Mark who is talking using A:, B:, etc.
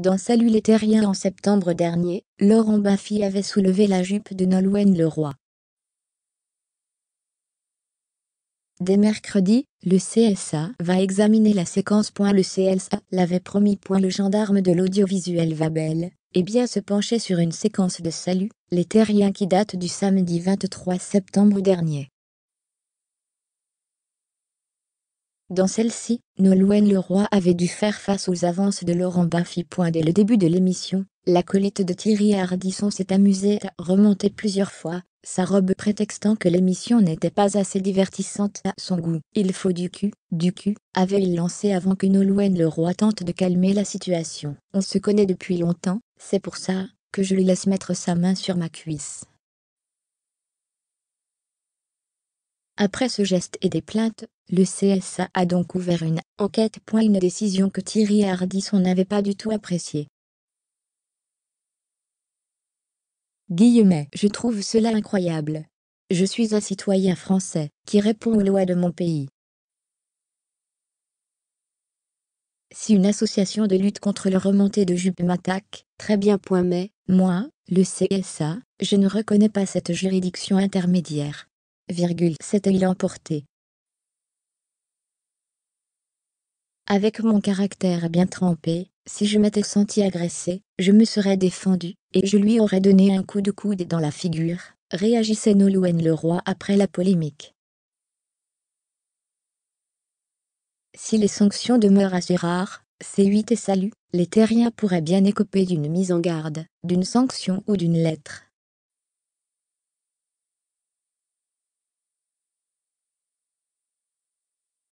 A: Dans Salut les terriens en septembre dernier, Laurent Baffi avait soulevé la jupe de Nolwenn Leroy. Dès mercredi, le CSA va examiner la séquence. Le CSA l'avait promis. Le gendarme de l'audiovisuel Vabel et bien se pencher sur une séquence de Salut les terriens qui date du samedi 23 septembre dernier. Dans celle-ci, Nolwenn Leroy avait dû faire face aux avances de Laurent Point Dès le début de l'émission, la l'acolyte de Thierry Hardisson s'est amusée à remonter plusieurs fois, sa robe prétextant que l'émission n'était pas assez divertissante à son goût. Il faut du cul, du cul, avait-il lancé avant que Nolwenn Leroy tente de calmer la situation. On se connaît depuis longtemps, c'est pour ça que je lui laisse mettre sa main sur ma cuisse. Après ce geste et des plaintes, le CSA a donc ouvert une enquête. Une décision que Thierry Hardisson n'avait pas du tout appréciée. Guillemet. Je trouve cela incroyable. Je suis un citoyen français qui répond aux lois de mon pays. Si une association de lutte contre le remontée de jupe m'attaque, très bien point mais, moi, le CSA, je ne reconnais pas cette juridiction intermédiaire emporté. Avec mon caractère bien trempé, si je m'étais senti agressé, je me serais défendu, et je lui aurais donné un coup de coude dans la figure, réagissait le roi après la polémique. Si les sanctions demeurent assez rares, c huit et salut, les terriens pourraient bien écoper d'une mise en garde, d'une sanction ou d'une lettre.